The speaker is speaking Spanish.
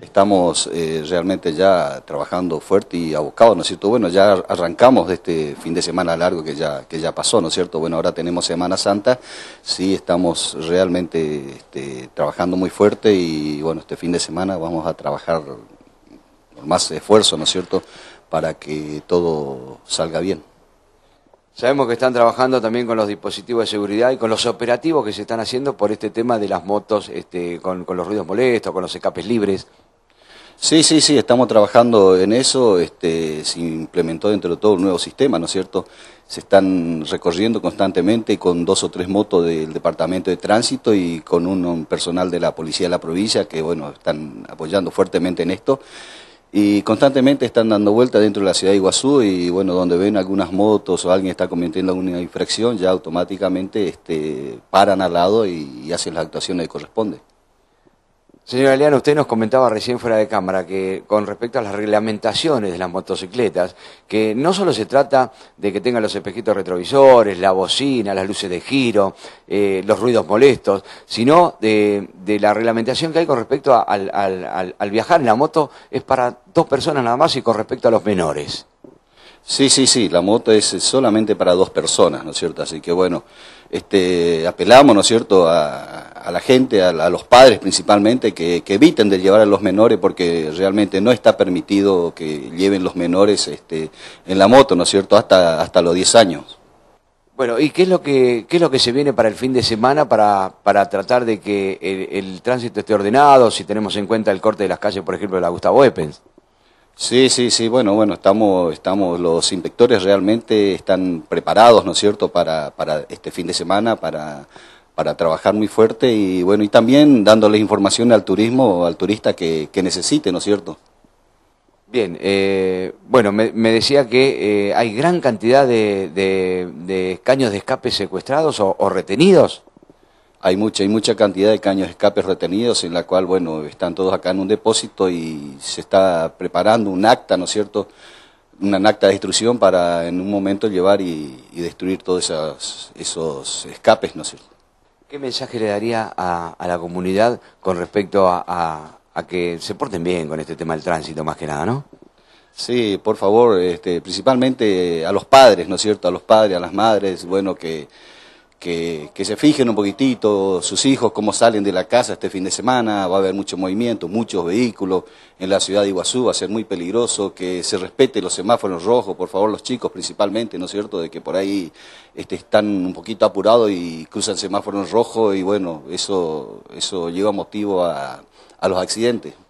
estamos eh, realmente ya trabajando fuerte y abocado, ¿no es cierto? Bueno, ya arrancamos de este fin de semana largo que ya, que ya pasó, ¿no es cierto? Bueno, ahora tenemos Semana Santa, sí estamos realmente este, trabajando muy fuerte y bueno, este fin de semana vamos a trabajar con más esfuerzo, ¿no es cierto?, para que todo salga bien. Sabemos que están trabajando también con los dispositivos de seguridad y con los operativos que se están haciendo por este tema de las motos, este, con, con los ruidos molestos, con los escapes libres. Sí, sí, sí, estamos trabajando en eso. Este, se implementó dentro de todo un nuevo sistema, ¿no es cierto? Se están recorriendo constantemente con dos o tres motos del Departamento de Tránsito y con un, personal de la Policía de la Provincia que, bueno, están apoyando fuertemente en esto. Y constantemente están dando vueltas dentro de la ciudad de Iguazú y, bueno, donde ven algunas motos o alguien está cometiendo alguna infracción, ya automáticamente este, paran al lado y, y hacen las actuaciones que corresponden. Señora Leana, usted nos comentaba recién fuera de cámara que con respecto a las reglamentaciones de las motocicletas, que no solo se trata de que tengan los espejitos retrovisores, la bocina, las luces de giro, eh, los ruidos molestos, sino de, la reglamentación que hay con respecto al, viajar en la moto es para dos personas nada más y con respecto a los menores. Sí, sí, sí, la moto es solamente para dos personas, ¿no es cierto? Así que bueno, este, apelamos, ¿no es cierto?, a a la gente, a, los padres principalmente, que, eviten de llevar a los menores porque realmente no está permitido que lleven los menores este, en la moto, ¿no es cierto?, hasta, hasta los 10 años. Bueno, ¿y qué es lo que qué es lo que se viene para el fin de semana para, para tratar de que el, tránsito esté ordenado, si tenemos en cuenta el corte de las calles, por ejemplo, de la Gustavo Epens? Sí, sí, sí, bueno, bueno, estamos, estamos, los inspectores realmente están preparados, ¿no es cierto?, para, para este fin de semana, para para trabajar muy fuerte y bueno, y también dándoles información al turismo, al turista que, necesite, ¿no es cierto? Bien, eh, bueno, me, decía que eh, hay gran cantidad de, de, caños de escape secuestrados o, retenidos. Hay mucha, hay mucha cantidad de caños de escape retenidos en la cual, bueno, están todos acá en un depósito y se está preparando un acta, ¿no es cierto? Una acta de destrucción para en un momento llevar y, destruir todos esos, esos escapes, ¿no es cierto? ¿Qué mensaje le daría a, la comunidad con respecto a, que se porten bien con este tema del tránsito, más que nada, no? Sí, por favor, este, principalmente a los padres, ¿no es cierto? A los padres, a las madres, bueno, que que, que, se fijen un poquitito sus hijos, cómo salen de la casa este fin de semana, va a haber mucho movimiento, muchos vehículos en la ciudad de Iguazú, va a ser muy peligroso, que se respete los semáforos rojos, por favor los chicos principalmente, ¿no es cierto?, de que por ahí este, están un poquito apurados y cruzan semáforos rojos y bueno, eso, eso lleva motivo a los accidentes.